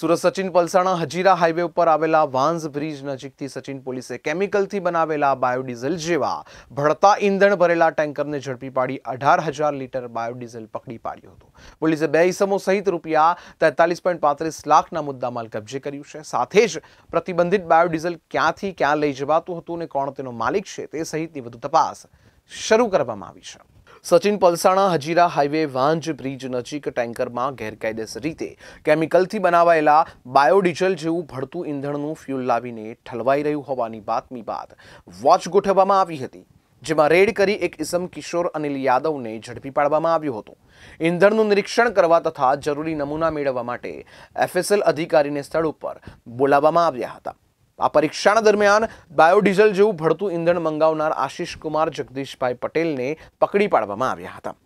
Surat Sachin Palsana Hazira highway ઉપર આવેલા વાંઝ bridge નજીકથી સચિન પોલીસે કેમિકલથી બનાવેલા બાયોડીઝલ જેવા ભળતા ઇંધણ ભરેલા ટેન્કરને ઝડપી પાડી અઢાર હજાર લીટર બાયોડીઝલ પકડી પાડ્યું હતું પોલીસે બે ઇસમો સહિત રૂપિયા તેતાલીસ પોઈન્ટ પાંત્રીસ લાખના મુદ્દામાલ કબજે કર્યું છે સાથે જ પ્રતિબંધિત બાયોડીઝલ ક્યાંથી ક્યાં લઈ જવાતું હતું અને કોણ તેનો માલિક છે તે સહિતની વધુ તપાસ શરૂ કરવામાં આવી છે સચિન પલસાણા હજીરા હાઈવે વાંજ બ્રિજ નજીક ટેન્કરમાં ગેરકાયદેસર રીતે કેમિકલથી બનાવાયેલા બાયોડીઝલ જેવું ભળતું ઈંધણનું ફ્યુલ લાવીને ઠલવાઈ રહ્યું હોવાની બાતમી બાદ વોચ ગોઠવવામાં આવી હતી જેમાં રેડ કરી એક ઇસમ કિશોર અનિલ યાદવને ઝડપી પાડવામાં આવ્યો હતો ઈંધણનું નિરીક્ષણ કરવા તથા જરૂરી નમૂના મેળવવા માટે એફએસએલ અધિકારીને સ્થળ ઉપર બોલાવવામાં આવ્યા હતા આ પરીક્ષાના દરમિયાન બાયોડીઝલ જેવું ભળતું ઇંધણ મંગાવનાર આશિષ કુમાર જગદીશભાઈ પટેલને પકડી પાડવામાં આવ્યા હતા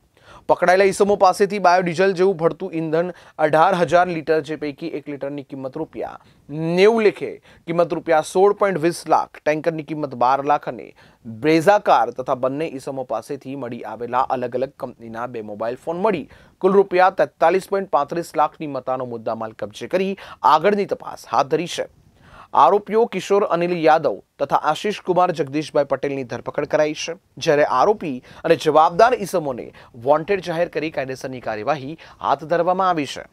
પકડાયેલા ઈસમો પાસેથી બાયોડીઝલ જેવું ભળતું ઇંધણ અઢાર હજાર લીટર જે પૈકી એક લીટરની કિંમત રૂપિયા નેવું લેખે કિંમત રૂપિયા સોળ પોઈન્ટ વીસ લાખ ટેન્કરની કિંમત બાર લાખ અને બ્રેઝાકાર તથા બંને ઈસમો પાસેથી મળી આવેલા અલગ અલગ કંપનીના બે મોબાઈલ ફોન મળી કુલ રૂપિયા તેતાલીસ પોઈન્ટ પાંત્રીસ લાખની મતાનો મુદ્દામાલ કબજે કરી આગળની તપાસ હાથ ધરી છે આરોપીઓ કિશોર અનિલ યાદવ તથા આશિષ કુમાર જગદીશભાઈ પટેલની ધરપકડ કરાઈ છે જ્યારે આરોપી અને જવાબદાર ઈસમોને વોન્ટેડ જાહેર કરી કાયદેસરની કાર્યવાહી હાથ ધરવામાં આવી છે